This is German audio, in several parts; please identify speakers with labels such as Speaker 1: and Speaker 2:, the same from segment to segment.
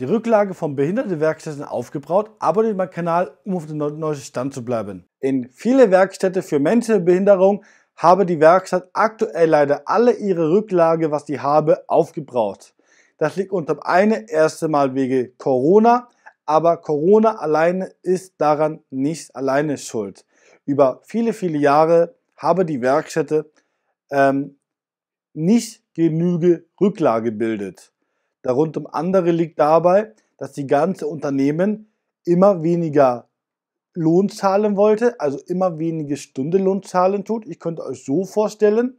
Speaker 1: Die Rücklage vom Behindertenwerkstätten aufgebaut, abonniert meinen Kanal, um auf den neuesten Stand zu bleiben. In viele Werkstätte für Menschen mit Behinderung habe die Werkstatt aktuell leider alle ihre Rücklage, was die habe, aufgebraucht. Das liegt unter einem erste Mal wegen Corona, aber Corona alleine ist daran nicht alleine schuld. Über viele, viele Jahre habe die Werkstätte ähm, nicht genüge Rücklage bildet. Darunter andere liegt dabei, dass die ganze Unternehmen immer weniger Lohn zahlen wollte, also immer weniger Lohn zahlen tut. Ich könnte euch so vorstellen.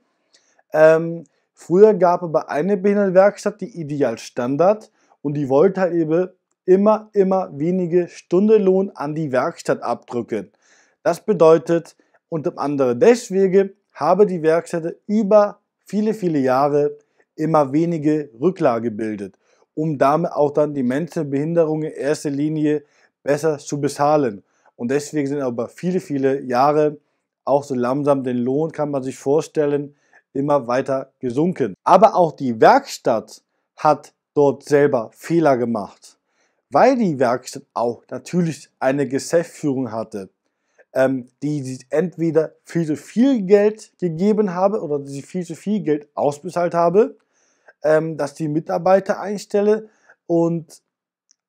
Speaker 1: Ähm, früher gab es bei einer Behindertenwerkstatt die Ideal Standard und die wollte halt eben immer, immer weniger Lohn an die Werkstatt abdrücken. Das bedeutet unter anderem deswegen habe die Werkstatt über viele, viele Jahre immer weniger Rücklage bildet, um damit auch dann die Menschen mit Behinderungen in erster Linie besser zu bezahlen. Und deswegen sind aber viele, viele Jahre auch so langsam den Lohn, kann man sich vorstellen, immer weiter gesunken. Aber auch die Werkstatt hat dort selber Fehler gemacht, weil die Werkstatt auch natürlich eine Geschäftsführung hatte, ähm, die sie entweder viel zu viel Geld gegeben habe oder die sie viel zu viel Geld ausbezahlt habe ähm, dass die Mitarbeiter einstelle und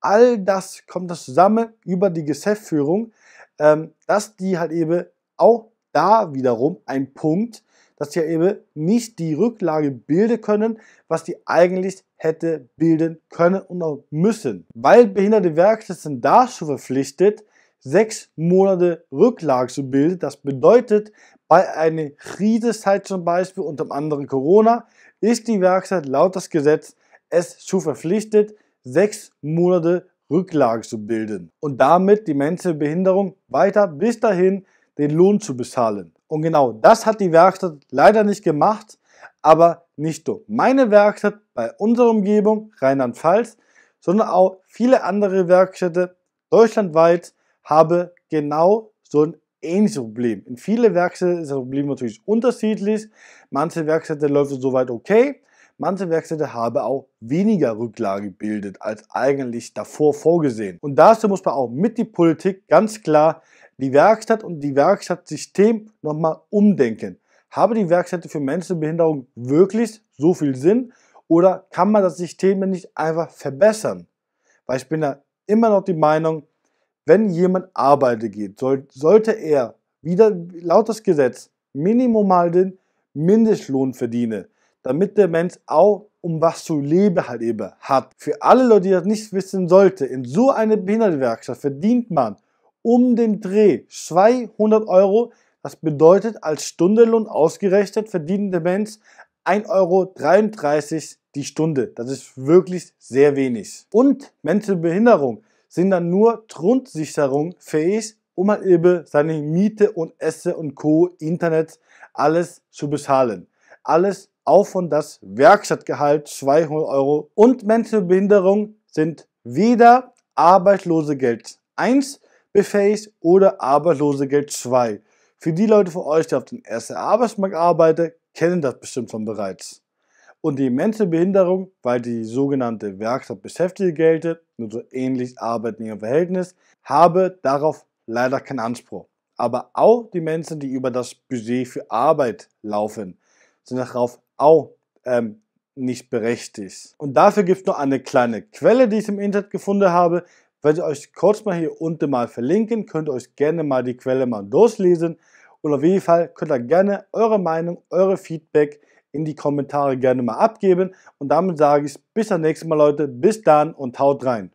Speaker 1: all das kommt das zusammen über die Geschäftsführung, ähm, dass die halt eben auch da wiederum ein Punkt, dass sie halt eben nicht die Rücklage bilden können, was die eigentlich hätte bilden können und auch müssen. Weil behinderte Werkstätten sind dazu verpflichtet, sechs Monate Rücklage zu bilden. Das bedeutet, bei einer Krisezeit zum Beispiel, unter anderem Corona, ist die Werkstatt laut das Gesetz es zu verpflichtet, sechs Monate Rücklage zu bilden und damit die Menschen mit Behinderung weiter bis dahin den Lohn zu bezahlen. Und genau das hat die Werkstatt leider nicht gemacht, aber nicht nur meine Werkstatt bei unserer Umgebung Rheinland-Pfalz, sondern auch viele andere Werkstätte deutschlandweit habe genau so ein ähnliches Problem. In vielen Werkstätten ist das Problem natürlich unterschiedlich. Manche Werkstätten läuft es soweit okay. Manche Werkstätte haben auch weniger Rücklage gebildet als eigentlich davor vorgesehen. Und dazu muss man auch mit der Politik ganz klar die Werkstatt und die Werkstattsystem nochmal umdenken. Habe die Werkstätte für Menschen mit Behinderung wirklich so viel Sinn oder kann man das System nicht einfach verbessern? Weil ich bin da immer noch die Meinung, wenn jemand arbeiten geht, soll, sollte er wieder laut das Gesetz minimal den Mindestlohn verdienen, damit der Mensch auch um was zu leben halt eben hat. Für alle Leute, die das nicht wissen sollten, in so einer Behindertenwerkstatt verdient man um den Dreh 200 Euro. Das bedeutet, als Stundenlohn ausgerechnet verdient der Mensch 1,33 Euro die Stunde. Das ist wirklich sehr wenig. Und Menschen mit Behinderung sind dann nur Grundsicherung fähig, um halt eben seine Miete und Essen und Co. Internet alles zu bezahlen. Alles auch von das Werkstattgehalt 200 Euro und Menschen mit Behinderung sind weder Arbeitslosegeld 1 befähigt oder Arbeitslosegeld 2. Für die Leute von euch, die auf dem ersten Arbeitsmarkt arbeiten, kennen das bestimmt schon bereits und die immense Behinderung, weil die sogenannte Werkstatt Beschäftigte gelte, nur so ähnlich Arbeitnehmerverhältnis, habe darauf leider keinen Anspruch. Aber auch die Menschen, die über das Budget für Arbeit laufen, sind darauf auch ähm, nicht berechtigt. Und dafür gibt es noch eine kleine Quelle, die ich im Internet gefunden habe. Werde ich euch kurz mal hier unten mal verlinken. Könnt ihr euch gerne mal die Quelle mal durchlesen. Und auf jeden Fall könnt ihr gerne eure Meinung, eure Feedback in die Kommentare gerne mal abgeben. Und damit sage ich bis zum nächsten Mal, Leute. Bis dann und haut rein.